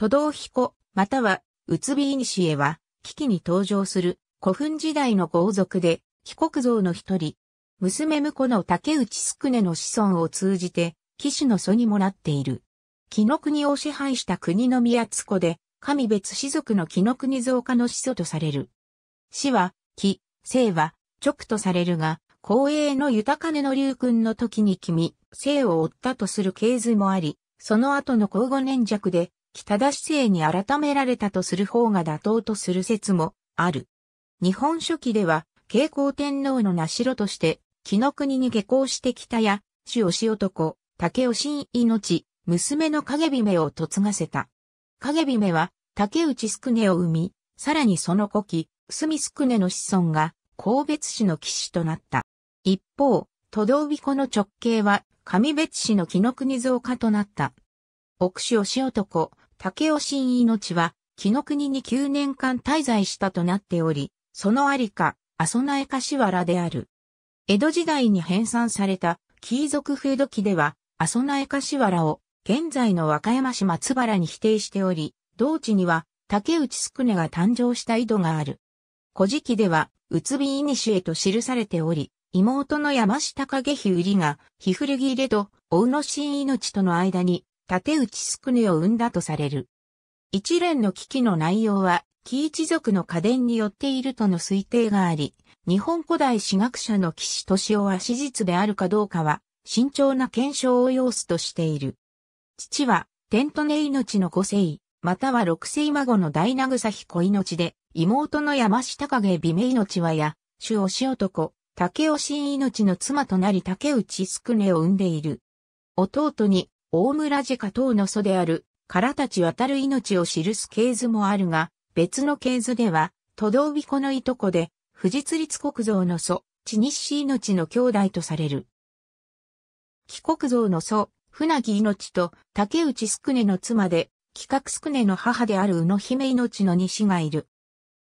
都道彦、または、うつびいにしえは、危機に登場する古墳時代の豪族で、帰国像の一人、娘婿の竹内宿根の子孫を通じて、騎士の祖にもなっている。木の国を支配した国の宮津子で、神別士族の木の国増加の始祖とされる。死は、木、生は、直とされるが、光栄の豊かねの竜君の時に君、生を追ったとする系図もあり、その後の交互年弱で、正し性に改められたとする方が妥当とする説もある。日本書紀では、慶光天皇の名代として、木の国に下校してきたや、主義男、竹雄新命、娘の影姫を嫁がせた。影姫は、竹内宿根を生み、さらにその古希、隅宿根の子孫が、神別市の騎士となった。一方、都道子の直系は、上別市の木の国造家となった。奥氏男、武雄新命は、木の国に9年間滞在したとなっており、そのありか、阿蘇苗柏である。江戸時代に編纂された、貴族風土記では、阿蘇苗柏を、現在の和歌山市松原に否定しており、同地には、竹内宿根が誕生した井戸がある。古事記では、うつびいにしえと記されており、妹の山下影日売が、日古着入れと、大野新命との間に、竹内宿根を生んだとされる。一連の危機の内容は、木一族の家伝によっているとの推定があり、日本古代史学者の岸敏夫は史実であるかどうかは、慎重な検証を要すとしている。父は、天とね命の五世、または六世孫の大渚彦命で、妹の山下影美名命はや、主押し男、竹尾新命の妻となり竹内宿根を生んでいる。弟に、大村寺家等の祖である、唐立渡る命を記す系図もあるが、別の系図では、都道子のいとこで、富士立国像の祖、日西命の兄弟とされる。帰国像の祖、船木命と竹内宿根の妻で、企画宿根の母である宇野姫命の西がいる。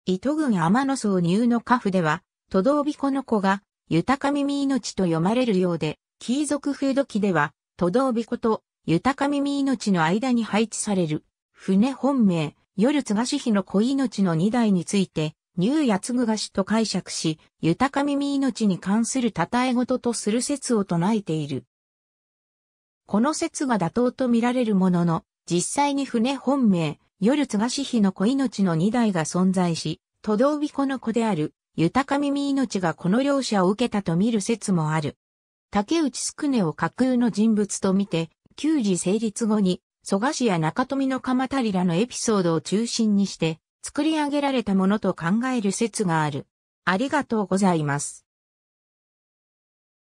糸郡天野荘入の家父では、都道子の子が、豊か耳命と読まれるようで、貴族風土記では、都道子と豊か耳命の間に配置される、船本命、夜津賀氏妃の子命の二代について、ニーヤツグガシと解釈し、豊か耳命に関する称え事とする説を唱えている。この説が妥当と見られるものの、実際に船本命、夜津賀氏妃の子命の二代が存在し、都道尾子の子である、豊か耳命がこの両者を受けたと見る説もある。竹内宿根を架空の人物と見て、旧時成立後に、蘇我氏や中富の鎌足りらのエピソードを中心にして、作り上げられたものと考える説がある。ありがとうございます。